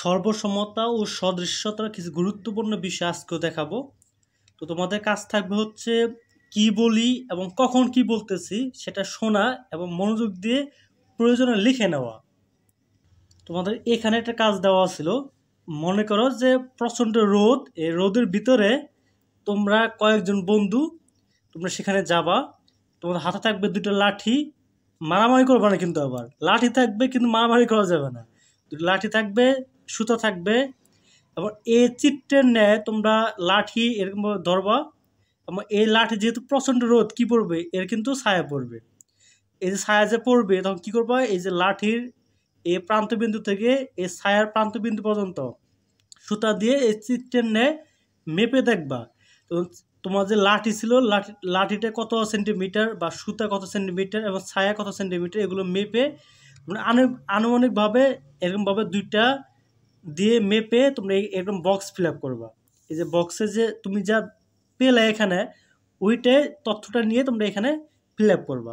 সর্বসমতা ও সদৃশ্যতার কিছু গুরুত্বপূর্ণ বিষয় আজকেও দেখাবো তো তোমাদের কাজ থাকবে হচ্ছে কি বলি এবং কখন কি বলতেছি সেটা শোনা এবং মনোযোগ দিয়ে প্রয়োজনে লিখে নেওয়া তোমাদের এখানে একটা কাজ দেওয়া ছিল মনে করো যে প্রচণ্ড রোদ এই রোদের ভিতরে তোমরা কয়েকজন বন্ধু তোমরা সেখানে যাবা তোমাদের হাতে থাকবে দুটো লাঠি মারামারি করবে না কিন্তু আবার লাঠি থাকবে কিন্তু মারামারি করা যাবে না দুটো লাঠি থাকবে সুতো থাকবে এবং এই চিত্রের ন্যায় তোমরা লাঠি এরকমভাবে ধরবা এবং এই লাঠি যেহেতু প্রচণ্ড রোদ কি পড়বে এর কিন্তু ছায়া পড়বে এই যে ছায়া যে পড়বে তখন কী করবা এই যে লাঠির এই প্রান্তবিন্দু থেকে এই ছায়ার প্রান্তবিন্দু পর্যন্ত সুতা দিয়ে এই চিত্রের ন্যায় মেপে দেখবা তো তোমার যে লাঠি ছিল লাঠি লাঠিটা কত সেন্টিমিটার বা সুতা কত সেন্টিমিটার এবং ছায়া কত সেন্টিমিটার এগুলো মেপে মানে আনুমানিকভাবে এরকমভাবে দুইটা দিয়ে মেপে তোমরা একদম বক্স ফিল আপ করবা এই যে বক্সে যে তুমি যা পেলে এখানে ওইটাই তথ্যটা নিয়ে তোমরা এখানে ফিল আপ করবা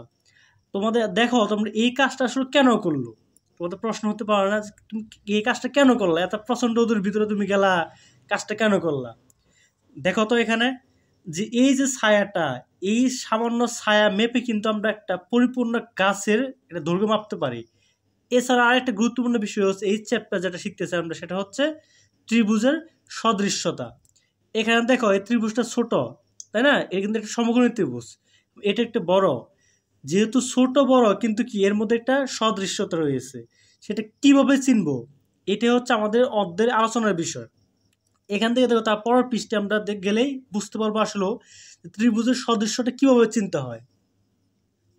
তোমাদের দেখো তোমরা এই কাজটা আসলে কেন করলো তোমাদের প্রশ্ন হতে পারে না তুমি এই কাজটা কেন করলা এত প্রচণ্ড ওদের ভিতরে তুমি গেলা কাজটা কেন করলা দেখো তো এখানে যে এই যে ছায়াটা এই সামান্য ছায়া মেপে কিন্তু আমরা একটা পরিপূর্ণ গাছের এটা দৈর্ঘ্য মাপতে পারি এছাড়া আরেকটা গুরুত্বপূর্ণ বিষয় হচ্ছে এই চ্যাপ্টার যেটা শিখতে চাই আমরা সেটা হচ্ছে ত্রিভুজের সদৃশ্যতা এখানে দেখো এই ত্রিভুজটা ছোট তাই না এর কিন্তু একটা সমগ্র ত্রিভুজ এটা একটা বড় যেহেতু ছোট বড় কিন্তু কি এর মধ্যে একটা সদৃশ্যতা রয়েছে সেটা কিভাবে চিনব এটা হচ্ছে আমাদের অর্ধের আলোচনার বিষয় এখান থেকে দেখো তারপর পৃষ্ঠে আমরা গেলেই বুঝতে পারবো আসলে ত্রিভুজের সদৃশ্যটা কিভাবে চিনতে হয়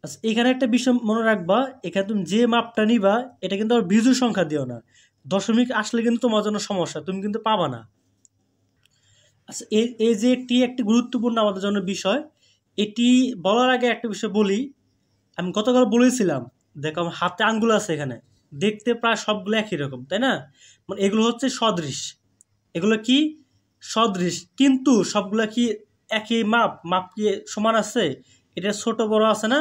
আচ্ছা এখানে একটা বিষয় মনে রাখবা এখানে তুমি যে মাপটা নিবা এটা কিন্তু আর বিজু সংখ্যা দিও না দশমিক আসলে কিন্তু তোমার জন্য সমস্যা তুমি কিন্তু পাবা না আচ্ছা এই যে এটি একটি গুরুত্বপূর্ণ আমাদের জন্য বিষয় এটি বলার আগে একটা বিষয় বলি আমি গতকাল বলেছিলাম দেখো আমার হাতে আঙ্গুল আছে এখানে দেখতে প্রায় সবগুলো একই রকম তাই না মানে এগুলো হচ্ছে সদৃশ এগুলো কি সদৃশ কিন্তু সবগুলো কি একই মাপ মাপ কি সমান আছে এটা ছোট বড় আছে না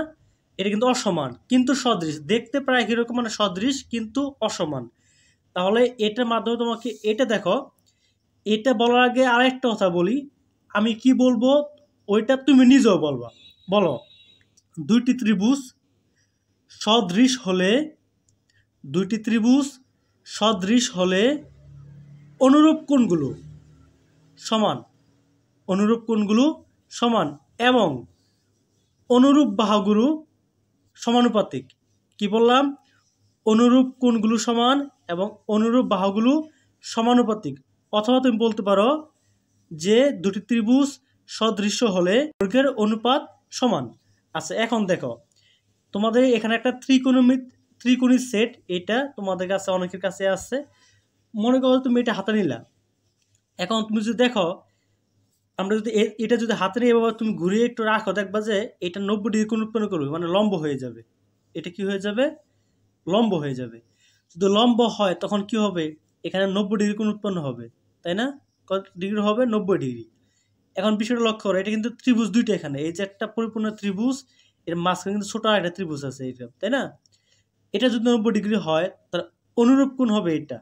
এটা কিন্তু অসমান কিন্তু সদৃশ দেখতে প্রায় কীরকম মানে সদৃশ কিন্তু অসমান তাহলে এটার মাধ্যমে তোমাকে এটা দেখো এটা বলার আগে আরেকটা কথা বলি আমি কি বলবো ওইটা তুমি নিজেও বলবা বলো দুইটি ত্রিভুজ সদৃশ হলে দুইটি ত্রিভুজ সদৃশ হলে অনুরূপ কোণগুলো সমান অনুরূপ কোণগুলো সমান এবং অনুরূপ বাহুগুলো সমানুপাতিক কি বললাম অনুরূপ কোণগুলো সমান এবং অনুরূপ বাহুগুলো সমানুপাতিক অথবা তুমি বলতে পারো যে দুটি ত্রিভুজ সদৃশ্য হলে বর্গের অনুপাত সমান আচ্ছা এখন দেখো তোমাদের এখানে একটা ত্রিকোণমিত ত্রিকোণী সেট এটা তোমাদের কাছে অনেকের কাছে আছে মনে করো তুমি এটা হাতে নিলা এখন তুমি যদি দেখো আমরা যদি এটা যদি হাতে নিয়ে বাবা তুমি ঘুরিয়ে একটু রাখো দেখবা যে এটা নব্বই ডিগ্রি কোন উৎপন্ন করবে মানে লম্ব হয়ে যাবে এটা কি হয়ে যাবে লম্ব হয়ে যাবে যদি লম্ব হয় তখন কি হবে এখানে নব্বই ডিগ্রি কোন উৎপন্ন হবে তাই না কত ডিগ্রি হবে নব্বই ডিগ্রি এখন বিষয়টা লক্ষ্য করো এটা কিন্তু ত্রিভুজ দুইটা এখানে এই যে একটা পরিপূর্ণ ত্রিভুজ এর মাঝখানে কিন্তু ছোটো একটা ত্রিভুজ আছে এইটা তাই না এটা যদি নব্বই ডিগ্রি হয় তাহলে অনুরূপ কোন হবে এটা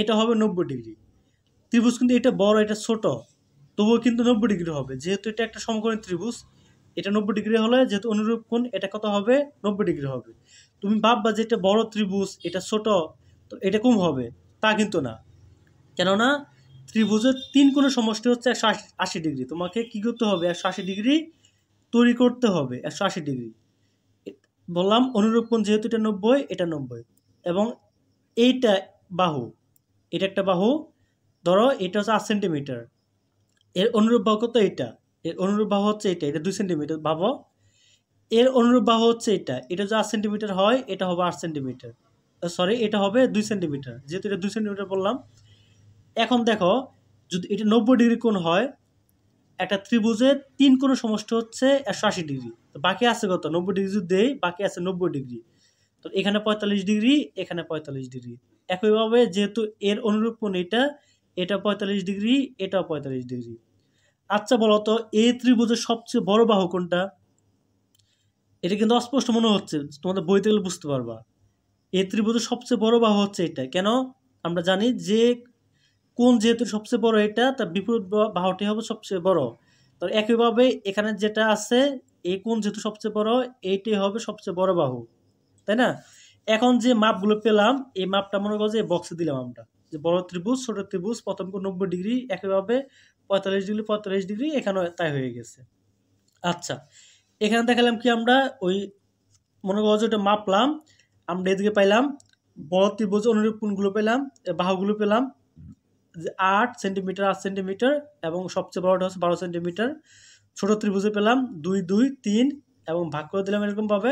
এটা হবে নব্বই ডিগ্রি ত্রিভুজ কিন্তু এটা বড় এটা ছোট তবুও কিন্তু নব্বই ডিগ্রি হবে যেহেতু এটা একটা সমকোণী ত্রিভুজ এটা নব্বই ডিগ্রি হলে যেহেতু অনুরূপ কোণ এটা কত হবে নব্বই ডিগ্রি হবে তুমি ভাববা যে এটা বড় ত্রিভুজ এটা ছোট তো এটা কম হবে তা কিন্তু না কেননা ত্রিভুজের তিন কোণের সমষ্টি হচ্ছে একশো আশি ডিগ্রি তোমাকে কী করতে হবে একশো আশি ডিগ্রি তৈরি করতে হবে একশো আশি ডিগ্রি বললাম অনুরূপ কোণ যেহেতু এটা নব্বই এটা নব্বই এবং এইটা বাহু এটা একটা বাহু ধরো এটা হচ্ছে আট সেন্টিমিটার এর অনুরূপ বাহু কত এটা এর অনুরূপ বাহু হচ্ছে এটা এটা দুই সেন্টিমিটার ভাবো এর অনুরূপ বাহু হচ্ছে এটা এটা যদি আট সেন্টিমিটার হয় এটা হবে আট সেন্টিমিটার সরি এটা হবে দুই সেন্টিমিটার যেহেতু এটা দুই সেন্টিমিটার বললাম এখন দেখো যদি এটা নব্বই ডিগ্রি কোণ হয় একটা ত্রিভুজে তিন কোন সমষ্টি হচ্ছে একশো আশি ডিগ্রি তো বাকি আছে কত নব্বই ডিগ্রি যদি দেয় বাকি আছে নব্বই ডিগ্রি তো এখানে পঁয়তাল্লিশ ডিগ্রি এখানে পঁয়তাল্লিশ ডিগ্রি একইভাবে যেহেতু এর অনুরূপ কোণ এটা এটা পঁয়তাল্লিশ ডিগ্রি এটাও পঁয়তাল্লিশ ডিগ্রি আচ্ছা বলতো এই ত্রিভুজের সবচেয়ে বড় বাহু কোনটা এটা কিন্তু অস্পষ্ট মনে হচ্ছে তোমাদের বইতে গেলে বুঝতে পারবা এই ত্রিভুজের সবচেয়ে বড় বাহু হচ্ছে এটা কেন আমরা জানি যে কোন যেহেতু সবচেয়ে বড় এটা তার বিপরীত বাহুটি হবে সবচেয়ে বড় তো একইভাবে এখানে যেটা আছে এই কোন যেহেতু সবচেয়ে বড় এইটি হবে সবচেয়ে বড় বাহু তাই না এখন যে মাপগুলো পেলাম এই মাপটা মনে করো যে বক্সে দিলাম আমরা যে বড় ত্রিভুজ ছোট ত্রিভুজ প্রথম নব্বই ডিগ্রি একইভাবে পঁয়তাল্লিশ ডিগ্রি পঁয়তাল্লিশ ডিগ্রি এখানেও তাই হয়ে গেছে আচ্ছা এখানে দেখালাম কি আমরা ওই মনে করো যেটা মাপলাম আমরা এদিকে পাইলাম বড় ত্রিভুজ অনুরূপ কোণগুলো পেলাম বাহুগুলো পেলাম যে আট সেন্টিমিটার আট সেন্টিমিটার এবং সবচেয়ে বড়টা হচ্ছে বারো সেন্টিমিটার ছোট ত্রিভুজে পেলাম দুই দুই তিন এবং ভাগ করে দিলাম এরকমভাবে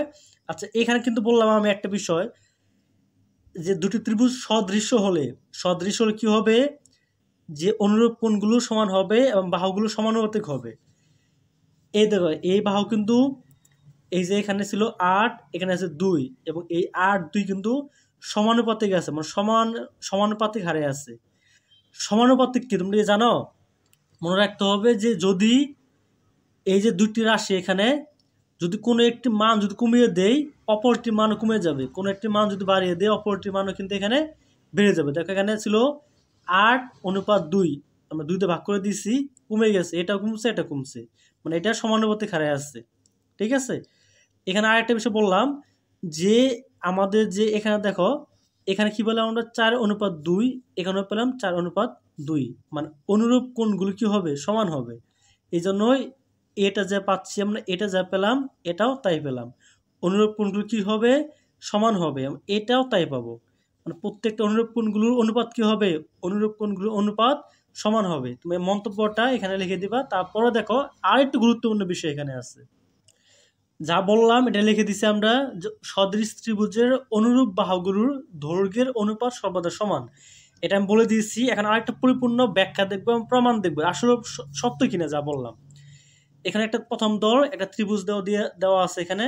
আচ্ছা এখানে কিন্তু বললাম আমি একটা বিষয় যে দুটি ত্রিভুজ সদৃশ্য হলে সদৃশ্য হলে কী হবে যে অনুরূপ কোণগুলো সমান হবে এবং বাহুগুলো সমানুপাতিক হবে এই দেখো এই বাহু কিন্তু এই যে এখানে ছিল আট এখানে আছে দুই এবং এই আট দুই কিন্তু সমানুপাতিক আছে মানে সমান সমানুপাতিক হারে আছে সমানুপাতিক কি তোমরা জানো মনে রাখতে হবে যে যদি এই যে দুটি রাশি এখানে যদি কোনো একটি মান যদি কমিয়ে দেয় অপরটি মানও কমে যাবে কোনো একটি মান যদি বাড়িয়ে দেয় অপরটি মানও কিন্তু এখানে বেড়ে যাবে দেখো এখানে ছিল আট অনুপাত দুই আমরা দুইতে ভাগ করে দিছি কমে গেছে এটা কমছে এটা কমছে মানে এটা সমানুপাতে হারে আসছে ঠিক আছে এখানে আরেকটা বিষয় বললাম যে আমাদের যে এখানে দেখো এখানে কি বললাম আমরা চার অনুপাত দুই এখানে পেলাম চার অনুপাত দুই মানে অনুরূপ কোনগুলো কি হবে সমান হবে এই জন্যই এটা যা পাচ্ছি আমরা এটা যা পেলাম এটাও তাই পেলাম অনুরূপ কোনগুলো কি হবে সমান হবে এটাও তাই পাবো মানে প্রত্যেকটা অনুরূপ কোণগুলোর অনুপাত কী হবে অনুরূপ কোণগুলোর অনুপাত সমান হবে তুমি মন্তব্যটা এখানে লিখে দিবা তারপরে দেখো আর একটু গুরুত্বপূর্ণ বিষয় এখানে আছে যা বললাম এটা লিখে দিছি আমরা সদৃশ ত্রিভুজের অনুরূপ বাহুগুলোর দৈর্ঘ্যের অনুপাত সর্বদা সমান এটা আমি বলে দিয়েছি এখন আরেকটা পরিপূর্ণ ব্যাখ্যা দেখবো এবং প্রমাণ দেখবো আসলে সত্য কিনা যা বললাম এখানে একটা প্রথম দল একটা ত্রিভুজ দেওয়া দিয়ে দেওয়া আছে এখানে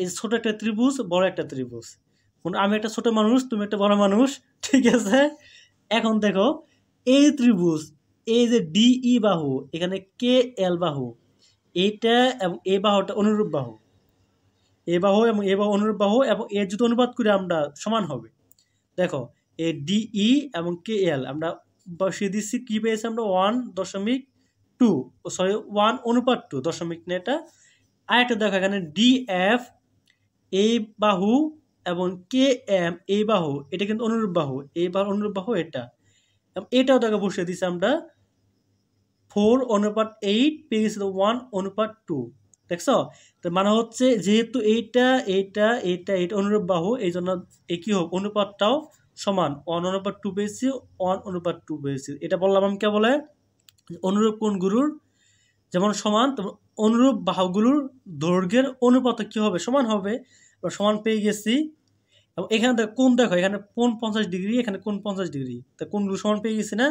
এই ছোট একটা ত্রিভুজ বড় একটা ত্রিভুজ আমি একটা ছোট মানুষ তুমি একটা বড় মানুষ ঠিক আছে এখন দেখো এই ত্রিভুজ এই যে ডিই e বাহু এখানে কে এল বাহু এইটা এবং এ বাহুটা অনুরূপ বাহু এ বাহু এবং এ বাহু অনুরূপ বাহু এবং এর যদি অনুবাদ করে আমরা সমান হবে দেখো এ ডিই e এবং কে এল আমরা বসিয়ে দিচ্ছি কী পেয়েছি আমরা ওয়ান দশমিক টু সরি ওয়ান অনুপাত টু দশমিক নেটা আরেকটা দেখো এখানে ডিএফ এ বাহু এবং কে এম এই বাহু এটা কিন্তু অনুরূপ বাহু এই বাহু অনুরূপ বাহু এটা এটাও তাকে বসিয়ে দিচ্ছি আমরা ফোর অনুপাত এইট পেয়েছি ওয়ান অনুপাত টু দেখছ তো মানে হচ্ছে যেহেতু এইটা এইটা এইটা এইটা অনুরূপ বাহু এই জন্য একই হোক অনুপাতটাও সমান ওয়ান অনুপাত টু পেয়েছি ওয়ান অনুপাত টু পেয়েছি এটা বললাম আমি বলে অনুরূপ কোন গুরুর যেমন সমান তেমন অনুরূপ বাহুগুলোর দৈর্ঘ্যের অনুপাত কী হবে সমান হবে সমান পেয়ে গেছি এবং এখানে দেখো কোন দেখো এখানে কোন পঞ্চাশ ডিগ্রি এখানে কোন পঞ্চাশ ডিগ্রি তা কোনগুলো সমান পেয়ে গেছি না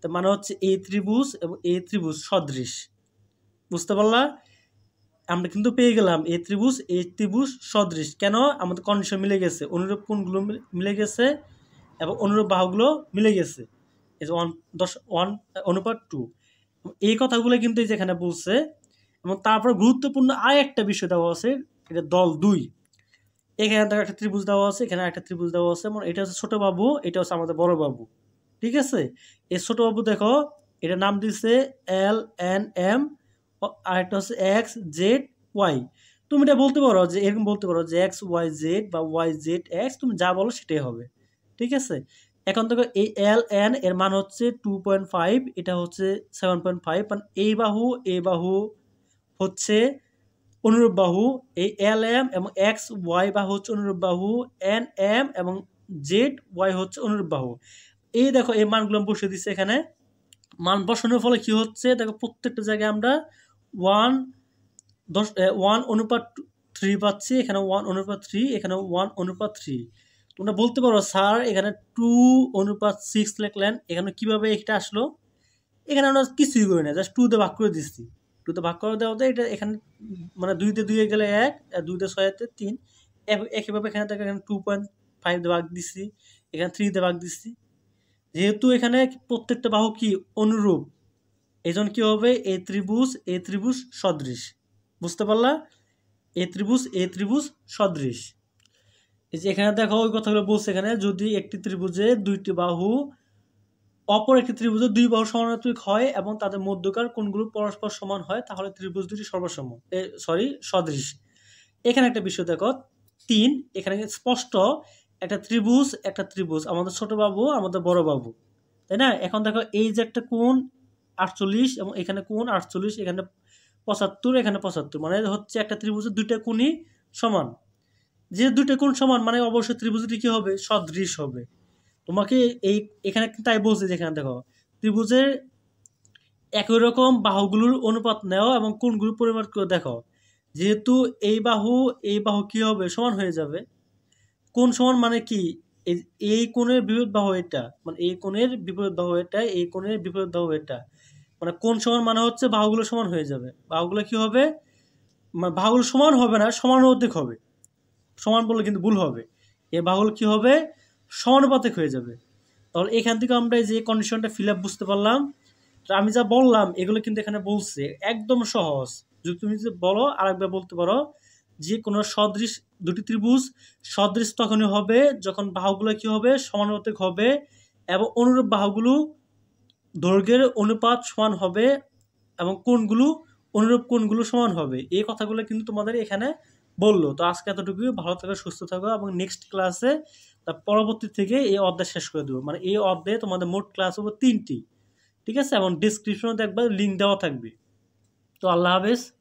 তা মানে হচ্ছে এই ত্রিভুজ এবং এই ত্রিভুজ সদৃশ বুঝতে পারলা আমরা কিন্তু পেয়ে গেলাম এই ত্রিভুজ এই ত্রিভুজ সদৃশ কেন আমাদের কন্ডিশন মিলে গেছে অনুরূপ কোনগুলো মিলে গেছে এবং অনুরূপ বাহুগুলো মিলে গেছে এই যে ওয়ান দশ ওয়ান অনুপাত টু এই কথাগুলো কিন্তু এই যেখানে বলছে এবং তারপর গুরুত্বপূর্ণ আর একটা বিষয় দেওয়া আছে এটা দল দুই এখানে দেখো একটা ত্রিভুজ দেওয়া আছে এখানে একটা ত্রিভুজ দেওয়া আছে এবং এটা হচ্ছে ছোটো বাবু এটা হচ্ছে আমাদের বড় বাবু ঠিক আছে এই ছোটো বাবু দেখো এটা নাম দিচ্ছে এল এন এম আর একটা হচ্ছে এক্স জেড ওয়াই তুমি এটা বলতে পারো যে এরকম বলতে পারো যে এক্স ওয়াই জেড বা ওয়াই জেড এক্স তুমি যা বলো সেটাই হবে ঠিক আছে এখন দেখো এই এল এন এর মান হচ্ছে টু পয়েন্ট ফাইভ এটা হচ্ছে সেভেন পয়েন্ট ফাইভ মানে এই বাহু এ বাহু হচ্ছে অনুরূপ বাহু এই এল এম এবং এক্স ওয়াই বাহু হচ্ছে অনুরূপ বাহু এন এম এবং জেড ওয়াই হচ্ছে অনুরূপ বাহু এই দেখো এই মানগুলো বসে দিচ্ছে এখানে মান বসানোর ফলে কী হচ্ছে দেখো প্রত্যেকটা জায়গায় আমরা ওয়ান দশ ওয়ান অনুপাত থ্রি পাচ্ছি এখানে ওয়ান অনুপাত থ্রি এখানে ওয়ান অনুপাত থ্রি তোমরা বলতে পারো স্যার এখানে টু অনুপাত সিক্স লেখলেন এখানে কিভাবে এটা আসলো এখানে আমরা কিছুই করি না জাস্ট টু দিয়ে ভাগ করে দিচ্ছি কিন্তু ভাগ দেওয়া দেওয়াতে এটা এখানে মানে দুইতে দুইয়ে গেলে এক আর দুইতে ছয়েতে তিন একইভাবে এখানে থাকে এখানে টু পয়েন্ট ফাইভ ভাগ দিচ্ছি এখানে থ্রিতে ভাগ দিচ্ছি যেহেতু এখানে প্রত্যেকটা বাহু কি অনুরূপ এজন কি হবে এ ত্রিভুজ এ ত্রিভুজ সদৃশ বুঝতে পারলা এ ত্রিভুজ এ ত্রিভুজ সদৃশ এই যে এখানে দেখো ওই কথাগুলো বলছে এখানে যদি একটি ত্রিভুজে দুইটি বাহু অপর একটি ত্রিভুজ দুই বাহু সমানাত্মক হয় এবং তাদের মধ্যকার কোণগুলো পরস্পর সমান হয় তাহলে ত্রিভুজ দুটি সর্বসম সরি সদৃশ এখানে একটা বিষয় দেখো তিন এখানে স্পষ্ট একটা ত্রিভুজ একটা ত্রিভুজ আমাদের ছোট বাবু আমাদের বড় বাবু তাই না এখন দেখো এই যে একটা কোণ আটচল্লিশ এবং এখানে কোণ আটচল্লিশ এখানে পঁচাত্তর এখানে পঁচাত্তর মানে হচ্ছে একটা ত্রিভুজের দুইটা কোণই সমান যে দুইটা কোণ সমান মানে অবশ্যই ত্রিভুজটি কী হবে সদৃশ হবে তোমাকে এই এখানে তাই বলছে যেখানে দেখো ত্রিভুজের একই রকম বাহুগুলোর অনুপাত নেও এবং কোনগুলো পরিমাপ করে দেখো যেহেতু এই বাহু এই বাহু কী হবে সমান হয়ে যাবে কোন সমান মানে কি এই কোণের বিপরীত বাহু এটা মানে এই কোণের বিপরীত বাহু এটা এই কোণের বিপরীত বাহু এটা মানে কোন সমান মানে হচ্ছে বাহুগুলো সমান হয়ে যাবে বাহুগুলো কি হবে মানে বাহুগুলো সমান হবে না সমান অধিক হবে সমান বললে কিন্তু ভুল হবে এ বাহুল কি হবে সমানুপাতিক হয়ে যাবে তাহলে এখান থেকে আমরা যে কন্ডিশনটা ফিল আপ বুঝতে পারলাম আমি যা বললাম এগুলো কিন্তু এখানে বলছে একদম সহজ যদি তুমি যদি বলো আরেকবার বলতে পারো যে কোনো সদৃশ দুটি ত্রিভুজ সদৃশ তখনই হবে যখন বাহুগুলো কি হবে সমানুপাতিক হবে এবং অনুরূপ বাহুগুলো দৈর্ঘ্যের অনুপাত সমান হবে এবং কোনগুলো অনুরূপ কোনগুলো সমান হবে এই কথাগুলো কিন্তু তোমাদের এখানে বললো তো আজকে এতটুকু ভালো থাকো সুস্থ থাকো এবং নেক্সট ক্লাসে তার পরবর্তী থেকে এই অধ্যায় শেষ করে দেবো মানে এই অধ্যায়ে তোমাদের মোট ক্লাস হবে তিনটি ঠিক আছে এবং ডিসক্রিপশনে দেখবে লিঙ্ক দেওয়া থাকবে তো আল্লাহ হাফেজ